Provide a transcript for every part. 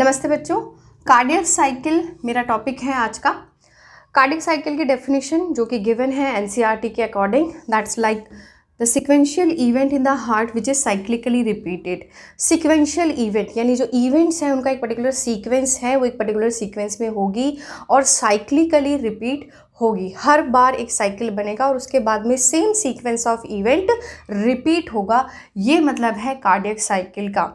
नमस्ते बच्चों cardiac cycle मेरा टॉपिक है आज का कार्डियक साइकिल की डेफिनेशन जो कि गिवन है एनसीईआरटी e के according that's like the sequential event in the heart which is cyclically repeated sequential event यानी जो इवेंट्स हैं उनका एक पर्टिकुलर सीक्वेंस है वो एक पर्टिकुलर सीक्वेंस में होगी और साइक्लिकली रिपीट होगी हर बार एक साइकिल बनेगा और उसके बाद में same sequence of event repeat होगा ये मतलब है कार्डियक साइकिल का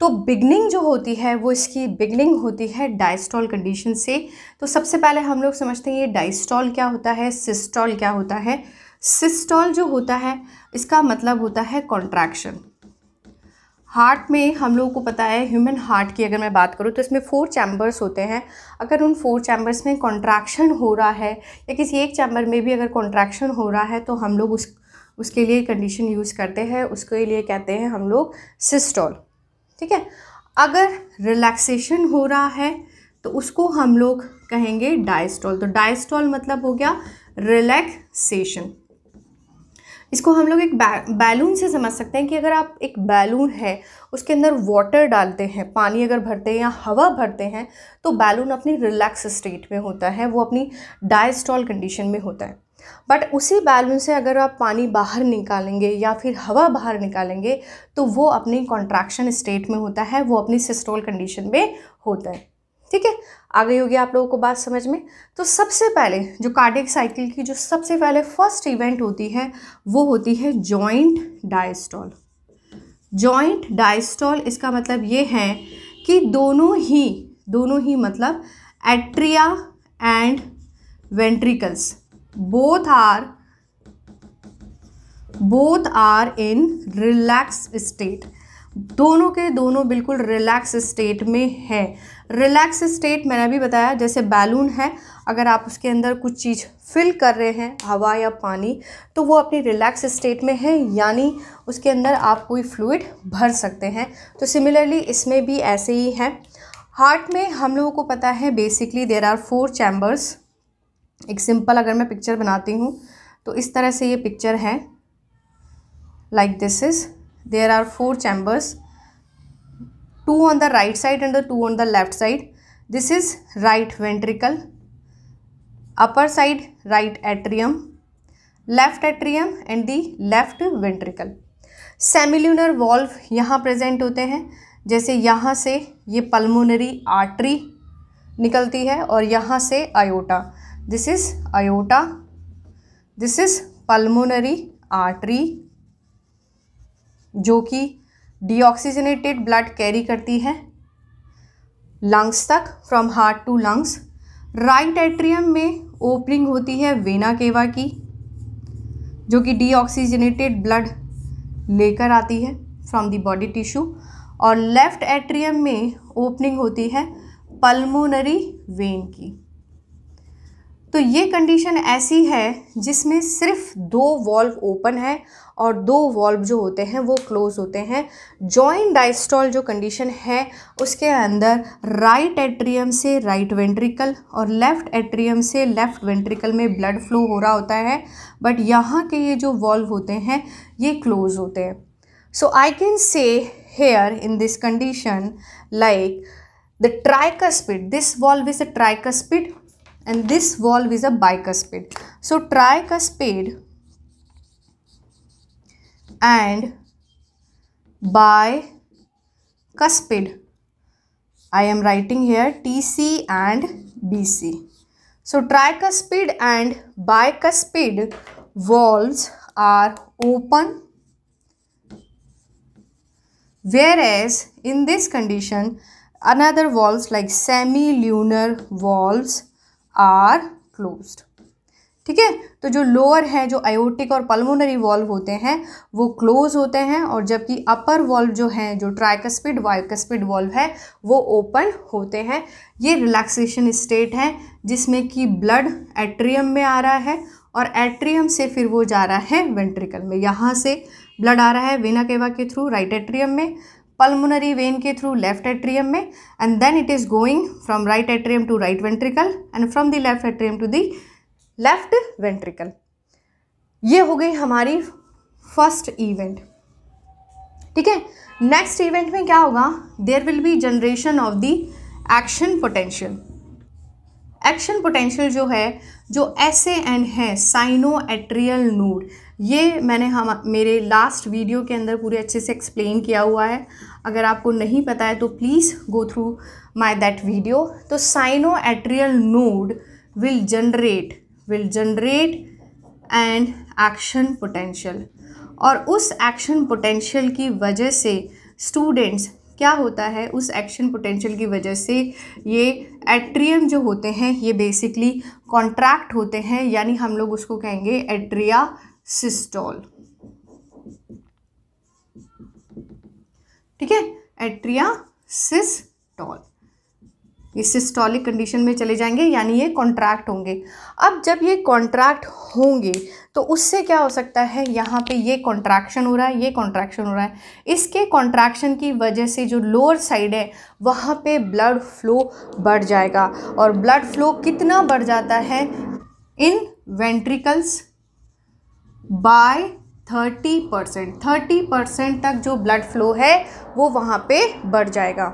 तो बिगनिंग जो होती है वो इसकी बिगनिंग होती है डाइस्टॉल कंडीशन से तो सबसे पहले हम लोग समझते हैं ये डाइस्टॉल क्या होता है सिस्टॉल क्या होता है सिस्टॉल जो होता है इसका मतलब होता है कॉन्ट्रैक्शन हार्ट में हम लोगों को पता है ह्यूमन हार्ट की अगर मैं बात करूँ तो इसमें फोर चैम्बर्स होते हैं अगर उन फोर चैम्बर्स में कॉन्ट्रैक्शन हो रहा है या किसी एक चैम्बर में भी अगर कॉन्ट्रैक्शन हो रहा है तो हम लोग उस उसके लिए कंडीशन यूज़ करते हैं उसके लिए कहते हैं हम लोग सिस्टॉल ठीक है अगर रिलैक्सेशन हो रहा है तो उसको हम लोग कहेंगे डायस्टॉल तो डायस्टॉल मतलब हो गया रिलैक्सेशन इसको हम लोग एक बैलून से समझ सकते हैं कि अगर आप एक बैलून है उसके अंदर वाटर डालते हैं पानी अगर भरते हैं या हवा भरते हैं तो बैलून अपनी रिलैक्स स्टेट में होता है वो अपनी डायस्टॉल कंडीशन में होता है बट उसी बैलून से अगर आप पानी बाहर निकालेंगे या फिर हवा बाहर निकालेंगे तो वो अपनी कॉन्ट्रैक्शन स्टेट में होता है वो अपनी सिस्टोल कंडीशन में होता है ठीक है आ गई होगी आप लोगों को बात समझ में तो सबसे पहले जो कार्डिक साइकिल की जो सबसे पहले फर्स्ट इवेंट होती है वो होती है जॉइंट डायस्टॉल जॉइंट डायस्टॉल इसका मतलब ये है कि दोनों ही दोनों ही मतलब atria and ventricles both are both are in relaxed state दोनों के दोनों बिल्कुल रिलैक्स स्टेट में है रिलैक्स स्टेट मैंने अभी बताया जैसे बैलून है अगर आप उसके अंदर कुछ चीज़ फिल कर रहे हैं हवा या पानी तो वो अपनी रिलैक्स स्टेट में है यानी उसके अंदर आप कोई फ्लूड भर सकते हैं तो सिमिलरली इसमें भी ऐसे ही है हार्ट में हम लोगों को पता है basically there are four chambers एक सिंपल अगर मैं पिक्चर बनाती हूँ तो इस तरह से ये पिक्चर है like this is there are four chambers two on the right side and the two on the left side this is right ventricle upper side right atrium left atrium and the left ventricle semilunar valve यहाँ present होते हैं जैसे यहाँ से ये pulmonary artery निकलती है और यहाँ से aorta this is aorta this is pulmonary artery जो कि डिऑक्सीजनेटेड ब्लड कैरी करती है लंग्स तक from heart to lungs right atrium में ओपनिंग होती है वेना केवा की जो कि डीऑक्सीजनेटेड ब्लड लेकर आती है फ्रॉम द बॉडी टिश्यू और लेफ्ट एट्रियम में ओपनिंग होती है पल्मोनरी वेन की तो ये कंडीशन ऐसी है जिसमें सिर्फ दो वॉल्व ओपन है और दो वॉल्व जो होते हैं वो क्लोज होते हैं जॉइंट डाइस्टॉल जो कंडीशन है उसके अंदर राइट एट्रियम से राइट वेंट्रिकल और लेफ़्ट एट्रियम से लेफ़्ट वेंट्रिकल में ब्लड फ्लो हो रहा होता है बट यहाँ के ये जो वॉल्व होते हैं ये क्लोज होते हैं so I can say here in this condition like the tricuspid this valve is a tricuspid and this valve is a bicuspid. So tricuspid and bicuspid. I am writing here TC and BC. So tricuspid and bicuspid valves are open whereas in this condition another valves like semilunar valves are closed ठीक है तो जो lower है जो aortic और pulmonary valve होते हैं वो क्लोज होते हैं और जबकि अपर वॉल्व जो है जो ट्राइकस्पिड वाइकस्पिड वॉल्व है वो ओपन होते हैं ये रिलैक्सेशन स्टेट है जिसमें कि ब्लड एट्रियम में आ रहा है और एट्रियम से फिर वो जा रहा है वेंट्रिकल में यहाँ से ब्लड आ रहा है वेना केवा के थ्रू राइट एट्रियम में पल्मोनरी वेन के थ्रू लेफ्ट एट्रियम में and then it is going from right atrium to right ventricle and from the left atrium to the left ventricle ये हो गई हमारी फर्स्ट इवेंट ठीक है नेक्स्ट इवेंट में क्या होगा there will be generation of the action potential action potential जो है जो ऐसे एंड है साइनो एट्रियल नूड ये मैंने हम मेरे लास्ट वीडियो के अंदर पूरे अच्छे से एक्सप्लेन किया हुआ है अगर आपको नहीं पता है तो please go through my that video तो sino atrial node will generate will generate and action potential और उस एक्शन पोटेंशियल की वजह से स्टूडेंट्स क्या होता है उस एक्शन पोटेंशियल की वजह से ये एट्रियम जो होते हैं ये बेसिकली कॉन्ट्रैक्ट होते हैं यानी हम लोग उसको कहेंगे एट्रिया सिस्टोल ठीक है एट्रिया सिस्टोल ये सिस्टोलिक कंडीशन में चले जाएंगे यानी ये कॉन्ट्रैक्ट होंगे अब जब ये कॉन्ट्रैक्ट होंगे तो उससे क्या हो सकता है यहाँ पे ये कॉन्ट्रैक्शन हो रहा है ये कॉन्ट्रैक्शन हो रहा है इसके कॉन्ट्रैक्शन की वजह से जो लोअर साइड है वहाँ पे ब्लड फ्लो बढ़ जाएगा और ब्लड फ्लो कितना बढ़ जाता है in ventricles by thirty percent thirty percent तक जो ब्लड फ्लो है वो वहाँ पे बढ़ जाएगा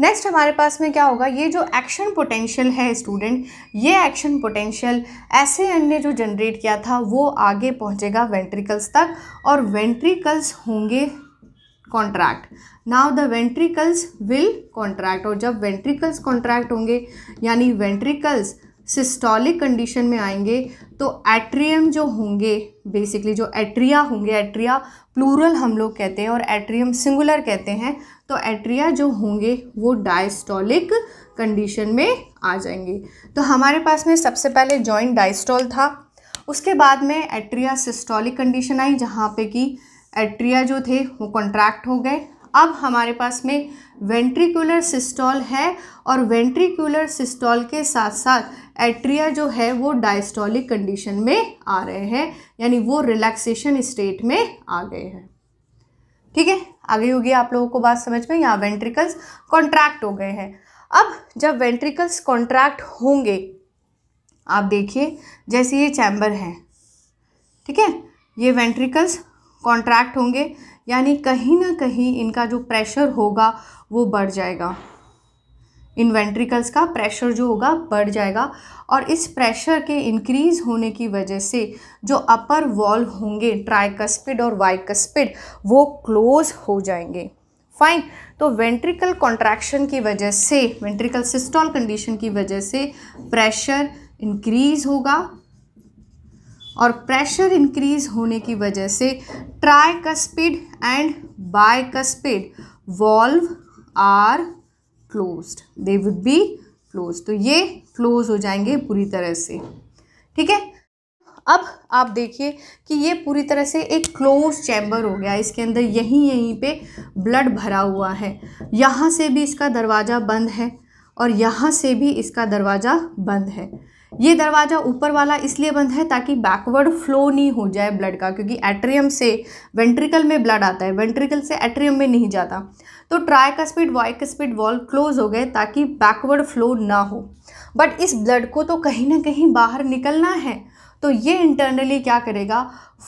नेक्स्ट हमारे पास में क्या होगा ये जो एक्शन पोटेंशियल है स्टूडेंट ये एक्शन पोटेंशियल ऐसे एन ने जो जनरेट किया था वो आगे पहुँचेगा वेंट्रिकल्स तक और वेंट्रिकल्स होंगे contract now the ventricles will contract और जब वेंट्रिकल्स कॉन्ट्रैक्ट होंगे यानी वेंट्रिकल्स सिस्टोलिक कंडीशन में आएंगे तो एट्रियम जो होंगे बेसिकली जो एट्रिया होंगे एट्रिया प्लूरल हम लोग कहते हैं और एट्रियम सिंगुलर कहते हैं तो एट्रिया जो होंगे वो डायस्टोलिक कंडीशन में आ जाएंगे तो हमारे पास में सबसे पहले जॉइंट डायस्टोल था उसके बाद में एट्रिया सिस्टोलिक कंडीशन आई जहाँ पे कि एट्रिया जो थे वो कॉन्ट्रैक्ट हो गए अब हमारे पास में वेंट्रिकुलर सिस्टॉल है और वेंट्रिकुलर सिस्टॉल के साथ साथ एट्रिया जो है वो डायस्टॉलिक कंडीशन में आ रहे हैं यानी वो रिलैक्सेशन स्टेट में आ गए हैं ठीक है आगे होगी आप लोगों को बात समझ में यहाँ वेंट्रिकल्स कॉन्ट्रैक्ट हो गए हैं अब जब वेंट्रिकल्स कॉन्ट्रैक्ट होंगे आप देखिए जैसे ये चैम्बर है ठीक है ये वेंट्रिकल्स कॉन्ट्रैक्ट होंगे यानी कहीं ना कहीं इनका जो प्रेशर होगा वो बढ़ जाएगा इन वेंट्रिकल्स का प्रेशर जो होगा बढ़ जाएगा और इस प्रेशर के इंक्रीज होने की वजह से जो अपर वॉल होंगे ट्राइकस्पिड और वाइकस्पिड वो क्लोज हो जाएंगे फाइन तो वेंट्रिकल कॉन्ट्रैक्शन की वजह से वेंट्रिकल सिस्टॉल कंडीशन की वजह से प्रेशर इंक्रीज होगा और प्रेशर इंक्रीज होने की वजह से tricuspid and bicuspid valve are closed they would be close तो ये क्लोज हो जाएंगे पूरी तरह से ठीक है अब आप देखिए कि ये पूरी तरह से एक क्लोज चैम्बर हो गया इसके अंदर यहीं यहीं पे ब्लड भरा हुआ है यहाँ से भी इसका दरवाज़ा बंद है और यहाँ से भी इसका दरवाज़ा बंद है ये दरवाज़ा ऊपर वाला इसलिए बंद है ताकि बैकवर्ड फ्लो नहीं हो जाए ब्लड का क्योंकि एट्रियम से वेंट्रिकल में ब्लड आता है वेंट्रिकल से एट्रियम में नहीं जाता तो tricuspid bicuspid valve close हो गए ताकि बैकवर्ड फ्लो ना हो बट इस ब्लड को तो कहीं ना कहीं बाहर निकलना है तो ये इंटरनली क्या करेगा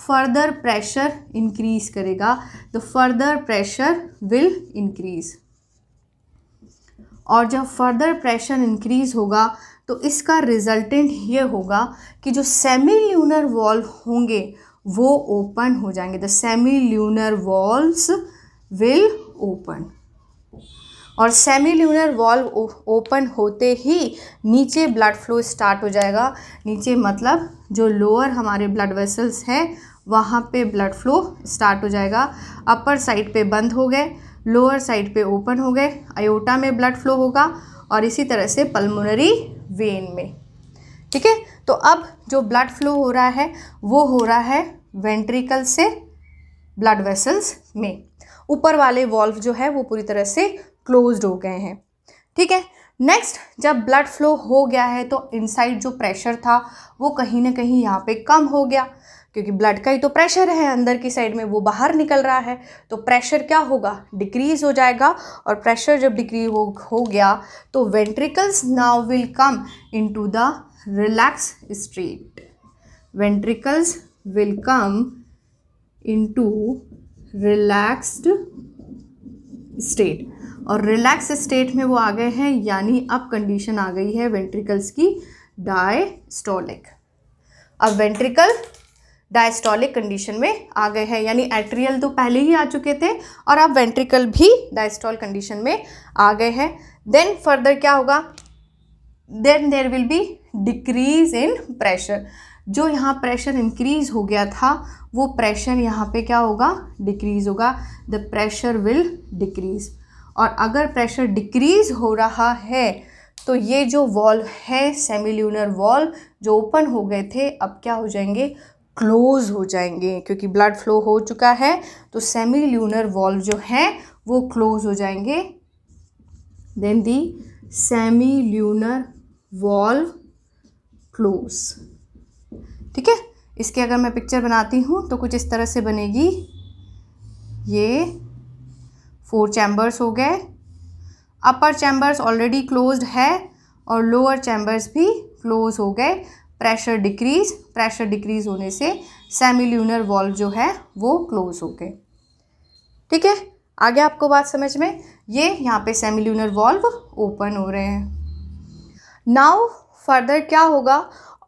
फर्दर प्रेशर इंक्रीज करेगा the further pressure will increase और जब फर्दर प्रेशर इंक्रीज होगा तो इसका रिजल्टेंट ये होगा कि जो सेमी ल्यूनर वॉल्व होंगे वो ओपन हो जाएंगे the semilunar valves will open और सेमी ल्यूनर वॉल्व ओपन होते ही नीचे ब्लड फ्लो स्टार्ट हो जाएगा नीचे मतलब जो लोअर हमारे ब्लड वेसल्स हैं वहाँ पे ब्लड फ्लो स्टार्ट हो जाएगा अपर साइड पे बंद हो गए लोअर साइड पे ओपन हो गए अयोटा में ब्लड फ्लो होगा और इसी तरह से पल्मोनरी वेन में ठीक है तो अब जो ब्लड फ्लो हो रहा है वो हो रहा है वेंट्रिकल से ब्लड वेसल्स में ऊपर वाले वॉल्व जो है वो पूरी तरह से क्लोज हो गए हैं ठीक है नेक्स्ट जब ब्लड फ्लो हो गया है तो इनसाइड जो प्रेशर था वो कहीं ना कहीं यहाँ पे कम हो गया क्योंकि ब्लड का ही तो प्रेशर है अंदर की साइड में वो बाहर निकल रहा है तो प्रेशर क्या होगा डिक्रीज हो जाएगा और प्रेशर जब डिक्रीज हो हो गया तो ventricles now will come into the relax state ventricles will come into relaxed state और रिलैक्स स्टेट में वो आ गए हैं यानी अब कंडीशन आ गई है वेंट्रिकल्स की डायस्टोलिक अब वेंट्रिकल डायस्टॉलिक कंडीशन में आ गए हैं यानी एट्रियल तो पहले ही आ चुके थे और अब वेंट्रिकल भी डायस्टॉल कंडीशन में आ गए हैं देन फर्दर क्या होगा then there will be decrease in pressure जो यहाँ प्रेशर इंक्रीज हो गया था वो प्रेशर यहाँ पे क्या होगा डिक्रीज होगा द प्रेशर विल डिक्रीज और अगर प्रेशर डिक्रीज हो रहा है तो ये जो वॉल्व है सेमिल्यूनर वॉल्व जो ओपन हो गए थे अब क्या हो जाएंगे क्लोज हो जाएंगे क्योंकि ब्लड फ्लो हो चुका है तो सेमी ल्यूनर वॉल्व जो है वो क्लोज हो जाएंगे then the semilunar valve close ठीक है इसके अगर मैं पिक्चर बनाती हूँ तो कुछ इस तरह से बनेगी ये फोर चैम्बर्स हो गए अपर चैम्बर्स ऑलरेडी क्लोज्ड है और लोअर चैम्बर्स भी क्लोज हो गए प्रेशर डिक्रीज प्रेशर डिक्रीज होने से सेमिल्यूनर वॉल्व जो है वो क्लोज हो गए ठीक है आगे आपको बात समझ में ये यहाँ पे सेमिल्यूनर वॉल्व ओपन हो रहे हैं नाउ फर्दर क्या होगा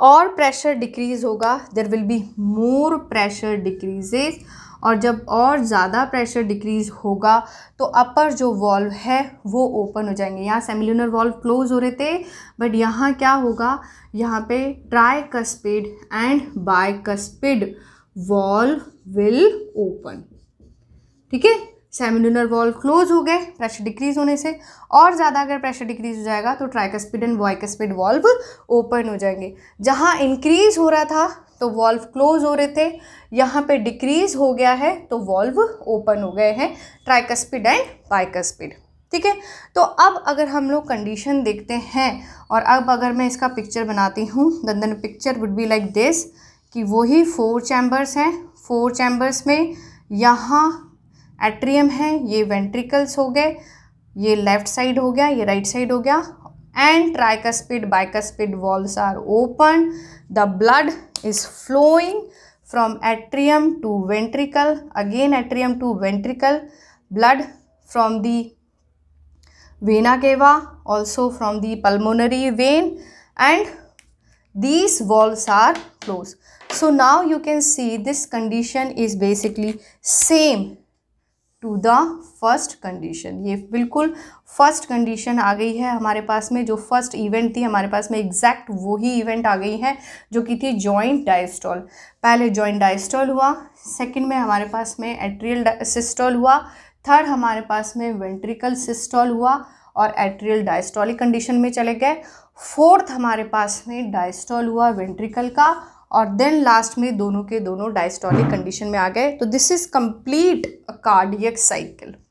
और प्रेशर डिक्रीज होगा there will be more pressure decreases और जब और ज़्यादा प्रेशर डिक्रीज़ होगा तो अपर जो वॉल्व है वो ओपन हो जाएंगे यहाँ सेमिलूनर वॉल्व क्लोज हो रहे थे बट यहाँ क्या होगा यहाँ पे tricuspid and bicuspid valve will open ठीक है सेमिलूनर वॉल्व क्लोज हो गए प्रेशर डिक्रीज होने से और ज़्यादा अगर प्रेशर डिक्रीज हो जाएगा तो tricuspid and bicuspid valve open हो जाएंगे जहाँ इंक्रीज हो रहा था तो वॉल्व क्लोज हो रहे थे यहाँ पे डिक्रीज हो गया है तो वॉल्व ओपन हो गए हैं ट्राइकस्पिड एंड बाइकस्पिड ठीक है तो अब अगर हम लोग कंडीशन देखते हैं और अब अगर मैं इसका पिक्चर बनाती हूँ then then picture would be like this कि वही फोर चैम्बर्स हैं फोर चैम्बर्स में यहाँ एट्रियम है ये वेंट्रिकल्स हो गए ये लेफ्ट साइड हो गया ये राइट right साइड हो गया and tricuspid bicuspid valves are open the blood is flowing from atrium to ventricle again atrium to ventricle blood from the vena cava also from the pulmonary vein and these walls are closed so now you can see this condition is basically same to the first condition ये बिल्कुल first condition आ गई है हमारे पास में जो first event थी हमारे पास में एग्जैक्ट वही इवेंट आ गई है जो कि थी जॉइंट डायस्टॉल पहले जॉइंट डायस्टॉल हुआ सेकंड में हमारे पास में एट्रियल सिस्टॉल हुआ थर्ड हमारे पास में वेंट्रिकल सिस्टॉल हुआ और एट्रियल डायस्टॉलिक कंडीशन में चले गए फोर्थ हमारे पास में डायस्टॉल हुआ वेंट्रिकल का और देन लास्ट में दोनों के दोनों डायस्टॉलिक कंडीशन में आ गए तो this is complete cardiac cycle